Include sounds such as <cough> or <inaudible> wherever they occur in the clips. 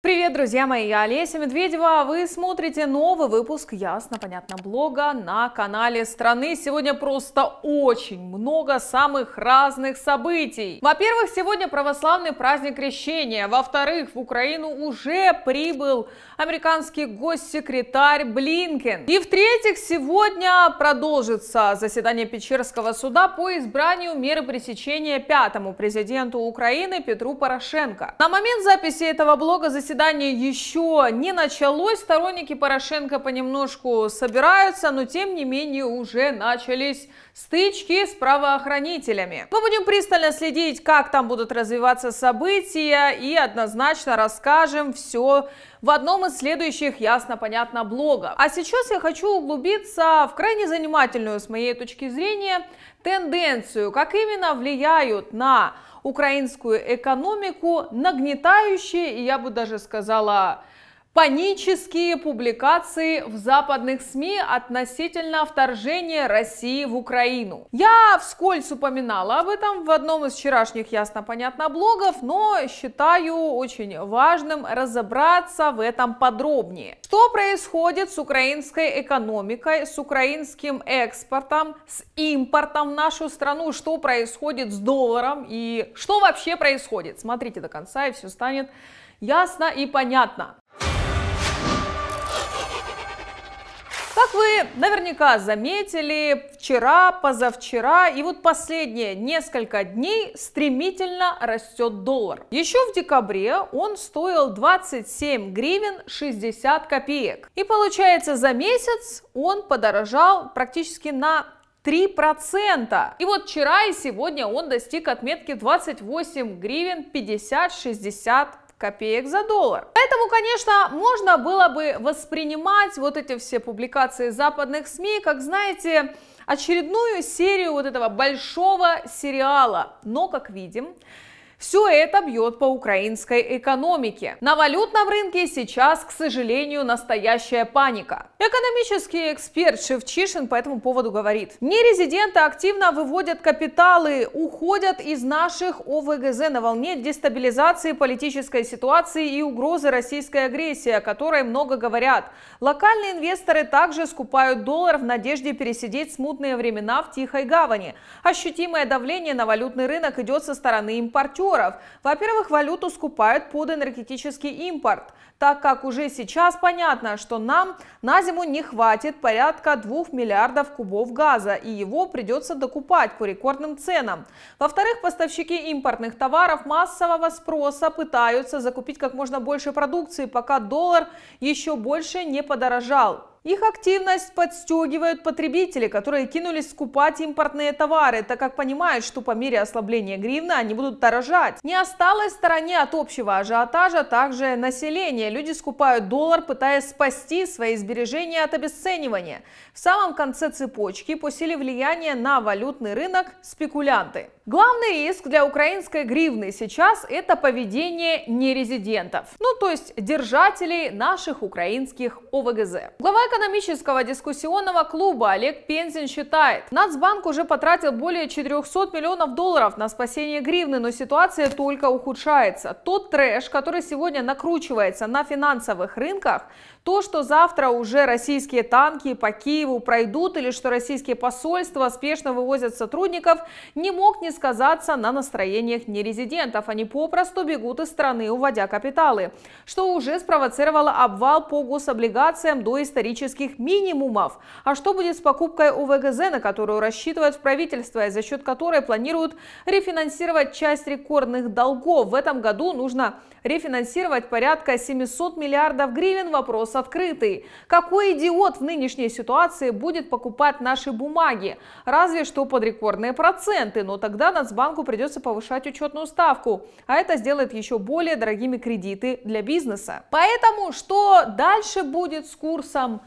Привет, друзья мои, я Олеся Медведева, а вы смотрите новый выпуск «Ясно-понятно» блога на канале страны. Сегодня просто очень много самых разных событий. Во-первых, сегодня православный праздник Крещения. Во-вторых, в Украину уже прибыл американский госсекретарь Блинкен. И в-третьих, сегодня продолжится заседание Печерского суда по избранию меры пресечения пятому президенту Украины Петру Порошенко. На момент записи этого блога заседание заседание еще не началось, сторонники Порошенко понемножку собираются, но тем не менее уже начались стычки с правоохранителями. Мы будем пристально следить, как там будут развиваться события и однозначно расскажем все в одном из следующих ясно-понятно блогов. А сейчас я хочу углубиться в крайне занимательную, с моей точки зрения, тенденцию, как именно влияют на украинскую экономику нагнетающие, и я бы даже сказала, панические публикации в западных СМИ относительно вторжения России в Украину. Я вскользь упоминала об этом в одном из вчерашних ясно-понятно блогов, но считаю очень важным разобраться в этом подробнее. Что происходит с украинской экономикой, с украинским экспортом, с импортом в нашу страну, что происходит с долларом и что вообще происходит. Смотрите до конца и все станет ясно и понятно. Как вы наверняка заметили, вчера, позавчера и вот последние несколько дней стремительно растет доллар. Еще в декабре он стоил 27 гривен 60 копеек. И получается за месяц он подорожал практически на 3%. И вот вчера и сегодня он достиг отметки 28 гривен 50-60 копеек за доллар. Поэтому, конечно, можно было бы воспринимать вот эти все публикации западных СМИ, как, знаете, очередную серию вот этого большого сериала. Но, как видим, все это бьет по украинской экономике. На валютном рынке сейчас, к сожалению, настоящая паника. Экономический эксперт Шевчишин по этому поводу говорит. Нерезиденты активно выводят капиталы, уходят из наших ОВГЗ на волне дестабилизации политической ситуации и угрозы российской агрессии, о которой много говорят. Локальные инвесторы также скупают доллар в надежде пересидеть смутные времена в Тихой Гавани. Ощутимое давление на валютный рынок идет со стороны импортеров факторов. Во-первых, валюту скупают под энергетический импорт, так как уже сейчас понятно, что нам на зиму не хватит порядка 2 миллиардов кубов газа, и его придется докупать по рекордным ценам. Во-вторых, поставщики импортных товаров массового спроса пытаются закупить как можно больше продукции, пока доллар еще больше не подорожал. Их активность подстегивают потребители, которые кинулись скупать импортные товары, так как понимают, что по мере ослабления гривны они будут дорожать. Не осталось в стороне от общего ажиотажа также население. Люди скупают доллар, пытаясь спасти свои сбережения от обесценивания. В самом конце цепочки по силе влияния на валютный рынок спекулянты. Главный риск для украинской гривны сейчас – это поведение нерезидентов, ну то есть держателей наших украинских ОВГЗ. Глава экономического дискуссионного клуба Олег Пензин считает, Нацбанк уже потратил более 400 миллионов долларов на спасение гривны, но ситуация только ухудшается. Тот трэш, который сегодня накручивается на финансовых рынках, то, что завтра уже российские танки по Киеву пройдут или что российские посольства спешно вывозят сотрудников, не мог не сказаться на настроениях нерезидентов. Они попросту бегут из страны, уводя капиталы, что уже спровоцировало обвал по гособлигациям до исторических минимумов. А что будет с покупкой ОВГЗ, на которую рассчитывает правительство и за счет которой планируют рефинансировать часть рекордных долгов? В этом году нужно рефинансировать порядка 700 миллиардов гривен. Вопрос открытый. Какой идиот в нынешней ситуации будет покупать наши бумаги? Разве что под рекордные проценты, но тогда тогда Нацбанку придется повышать учетную ставку, а это сделает еще более дорогими кредиты для бизнеса. Поэтому что дальше будет с курсом?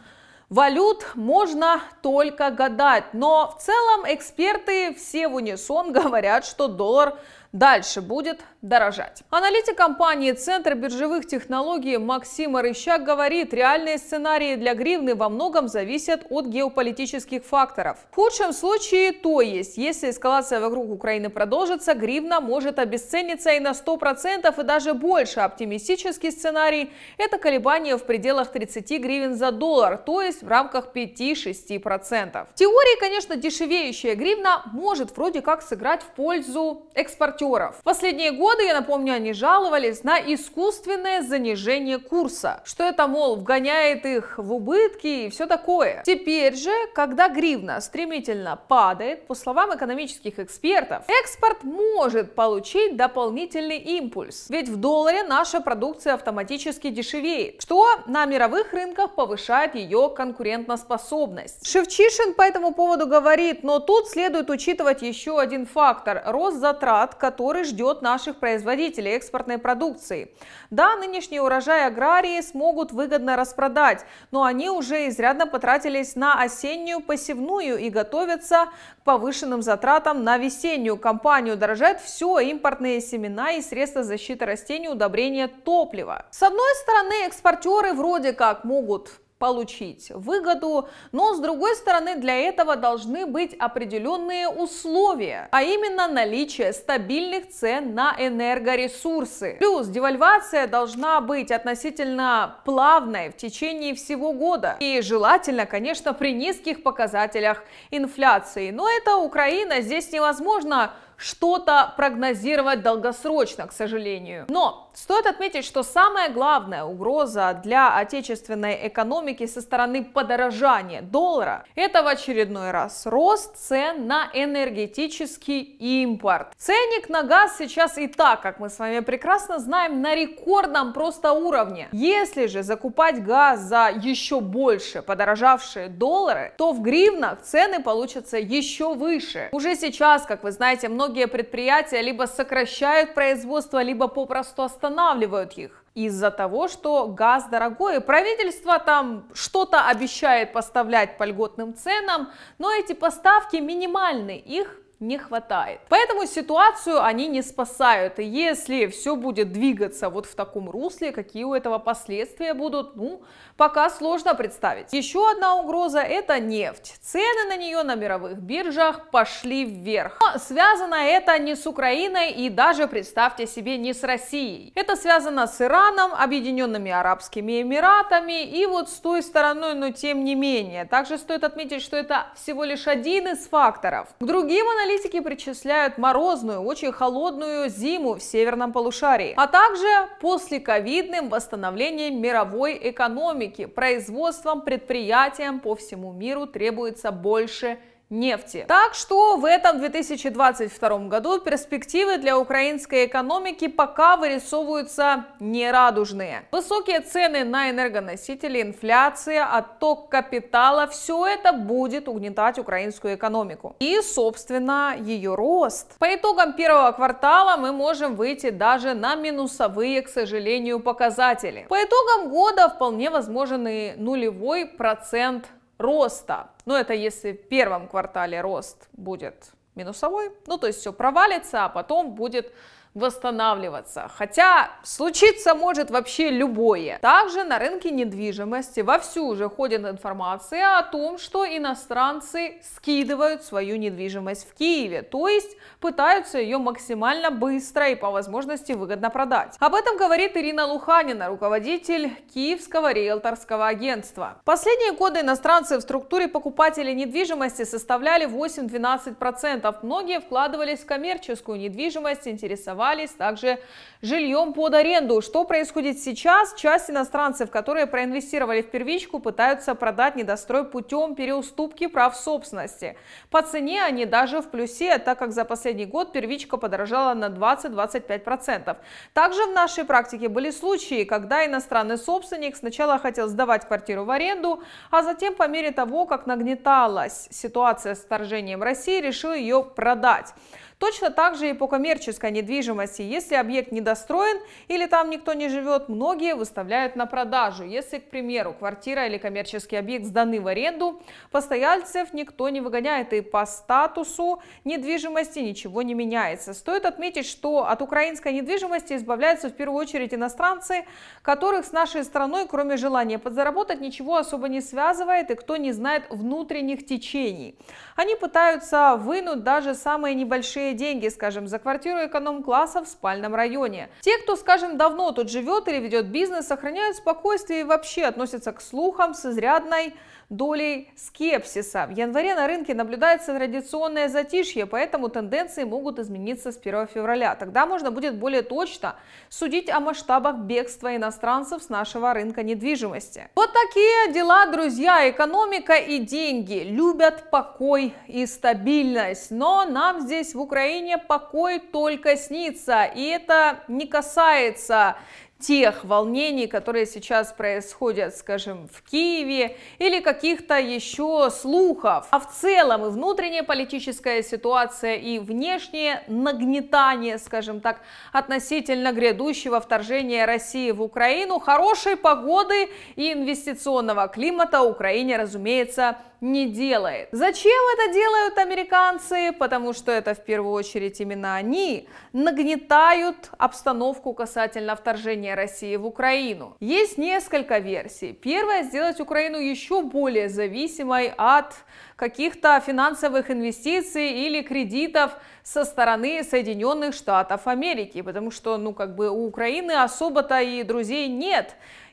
Валют можно только гадать, но в целом эксперты все в унисон <laughs> говорят, что доллар дальше будет дорожать. Аналитик компании Центр биржевых технологий Максим Рыщак говорит, реальные сценарии для гривны во многом зависят от геополитических факторов. В худшем случае, то есть, если эскалация вокруг Украины продолжится, гривна может обесцениться и на 100% и даже больше. Оптимистический сценарий – это колебания в пределах 30 гривен за доллар, то есть в рамках 5-6%. В теории, конечно, дешевеющая гривна может вроде как сыграть в пользу экспортеров экспортеров. В последние годы, я напомню, они жаловались на искусственное занижение курса, что это, мол, вгоняет их в убытки и все такое. Теперь же, когда гривна стремительно падает, по словам экономических экспертов, экспорт может получить дополнительный импульс, ведь в долларе наша продукция автоматически дешевеет, что на мировых рынках повышает ее конкурентоспособность. Шевчишин по этому поводу говорит, но тут следует учитывать еще один фактор – рост затрат, который который ждет наших производителей экспортной продукции. Да, нынешний урожай аграрии смогут выгодно распродать, но они уже изрядно потратились на осеннюю посевную и готовятся к повышенным затратам на весеннюю кампанию. Дорожают все импортные семена и средства защиты растений, удобрения, топлива. С одной стороны, экспортеры вроде как могут получить выгоду, но с другой стороны для этого должны быть определенные условия, а именно наличие стабильных цен на энергоресурсы. Плюс девальвация должна быть относительно плавной в течение всего года и желательно, конечно, при низких показателях инфляции. Но это Украина, здесь невозможно что-то прогнозировать долгосрочно, к сожалению. Но стоит отметить, что самая главная угроза для отечественной экономики со стороны подорожания доллара – это в очередной раз рост цен на энергетический импорт. Ценник на газ сейчас и так, как мы с вами прекрасно знаем, на рекордном просто уровне. Если же закупать газ за еще больше подорожавшие доллары, то в гривнах цены получатся еще выше. Уже сейчас, как вы знаете, многие многие предприятия либо сокращают производство, либо попросту останавливают их. Из-за того, что газ дорогой, правительство там что-то обещает поставлять по льготным ценам, но эти поставки минимальны, их не хватает. Поэтому ситуацию они не спасают. И если все будет двигаться вот в таком русле, какие у этого последствия будут, ну, пока сложно представить. Еще одна угроза – это нефть. Цены на нее на мировых биржах пошли вверх. Но связано это не с Украиной и даже, представьте себе, не с Россией. Это связано с Ираном, Объединенными Арабскими Эмиратами и вот с той стороной, но тем не менее. Также стоит отметить, что это всего лишь один из факторов. К другим аналитикам Аналитики причисляют морозную, очень холодную зиму в северном полушарии, а также послековидным восстановлением мировой экономики, производством, предприятиям по всему миру требуется больше нефти. Так что в этом 2022 году перспективы для украинской экономики пока вырисовываются нерадужные. Высокие цены на энергоносители, инфляция, отток капитала – все это будет угнетать украинскую экономику. И, собственно, ее рост. По итогам первого квартала мы можем выйти даже на минусовые, к сожалению, показатели. По итогам года вполне возможен и нулевой процент роста. Но ну, это если в первом квартале рост будет минусовой, ну, то есть все провалится, а потом будет восстанавливаться. Хотя случиться может вообще любое. Также на рынке недвижимости вовсю уже ходит информация о том, что иностранцы скидывают свою недвижимость в Киеве, то есть пытаются ее максимально быстро и по возможности выгодно продать. Об этом говорит Ирина Луханина, руководитель Киевского риэлторского агентства. Последние годы иностранцы в структуре покупателей недвижимости составляли 8-12%. Многие вкладывались в коммерческую недвижимость, интересовались интересовались также жильем под аренду. Что происходит сейчас? Часть иностранцев, которые проинвестировали в первичку, пытаются продать недострой путем переуступки прав собственности. По цене они даже в плюсе, так как за последний год первичка подорожала на 20-25%. Также в нашей практике были случаи, когда иностранный собственник сначала хотел сдавать квартиру в аренду, а затем по мере того, как нагнеталась ситуация с вторжением России, решил ее продать. Точно так же и по коммерческой недвижимости. Если объект недостроен или там никто не живет, многие выставляют на продажу. Если, к примеру, квартира или коммерческий объект сданы в аренду, постояльцев никто не выгоняет и по статусу недвижимости ничего не меняется. Стоит отметить, что от украинской недвижимости избавляются в первую очередь иностранцы, которых с нашей страной, кроме желания подзаработать, ничего особо не связывает и кто не знает внутренних течений. Они пытаются вынуть даже самые небольшие небольшие деньги, скажем, за квартиру эконом-класса в спальном районе. Те, кто, скажем, давно тут живет или ведет бизнес, сохраняют спокойствие и вообще относятся к слухам с изрядной долей скепсиса. В январе на рынке наблюдается традиционное затишье, поэтому тенденции могут измениться с 1 февраля. Тогда можно будет более точно судить о масштабах бегства иностранцев с нашего рынка недвижимости. Вот такие дела, друзья. Экономика и деньги любят покой и стабильность. Но нам здесь в Украине покой только снится. И это не касается тех волнений, которые сейчас происходят, скажем, в Киеве, или каких-то еще слухов. А в целом и внутренняя политическая ситуация, и внешнее нагнетание, скажем так, относительно грядущего вторжения России в Украину, хорошей погоды и инвестиционного климата Украине, разумеется, не делает. Зачем это делают американцы? Потому что это в первую очередь именно они нагнетают обстановку касательно вторжения вторжения России в Украину. Есть несколько версий. Первая – сделать Украину еще более зависимой от каких-то финансовых инвестиций или кредитов со стороны Соединенных Штатов Америки, потому что, ну, как бы у Украины особо-то и друзей нет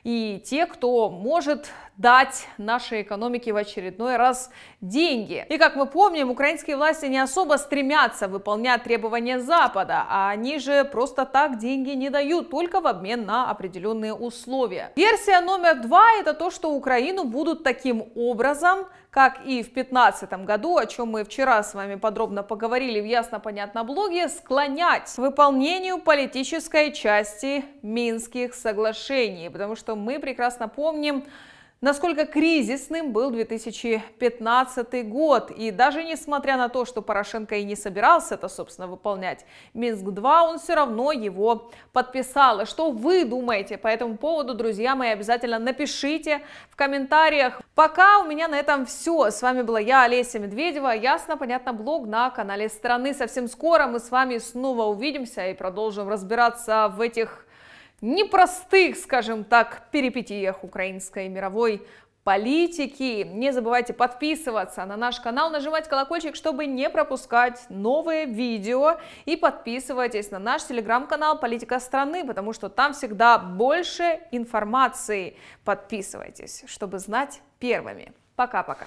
и те, кто может дать нашей экономике в очередной раз деньги. И как мы помним, украинские власти не особо стремятся выполнять требования Запада, а они же просто так деньги не дают, только в обмен на определенные условия. Версия номер два это то, что Украину будут таким образом как и в 2015 году, о чем мы вчера с вами подробно поговорили в ясно-понятно блоге, склонять к выполнению политической части Минских соглашений, потому что мы прекрасно помним, насколько кризисным был 2015 год. И даже несмотря на то, что Порошенко и не собирался это, собственно, выполнять, Минск-2, он все равно его подписал. И а что вы думаете по этому поводу, друзья мои, обязательно напишите в комментариях. Пока у меня на этом все. С вами была я, Олеся Медведева. Ясно, понятно, блог на канале Страны. Совсем скоро мы с вами снова увидимся и продолжим разбираться в этих непростых, скажем так, перипетиях украинской мировой политики. Не забывайте подписываться на наш канал, нажимать колокольчик, чтобы не пропускать новые видео. И подписывайтесь на наш телеграм-канал «Политика страны», потому что там всегда больше информации. Подписывайтесь, чтобы знать первыми. Пока-пока.